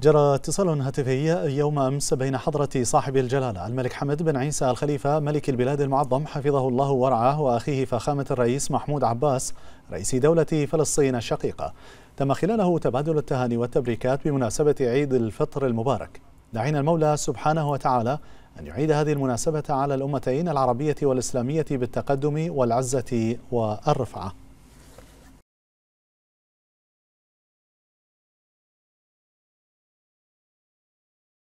جرى اتصال هاتفي يوم أمس بين حضرة صاحب الجلالة الملك حمد بن عيسى الخليفة ملك البلاد المعظم حفظه الله ورعاه وأخيه فخامة الرئيس محمود عباس رئيس دولة فلسطين الشقيقة تم خلاله تبادل التهاني والتبريكات بمناسبة عيد الفطر المبارك دعينا المولى سبحانه وتعالى أن يعيد هذه المناسبة على الأمتين العربية والإسلامية بالتقدم والعزة والرفعة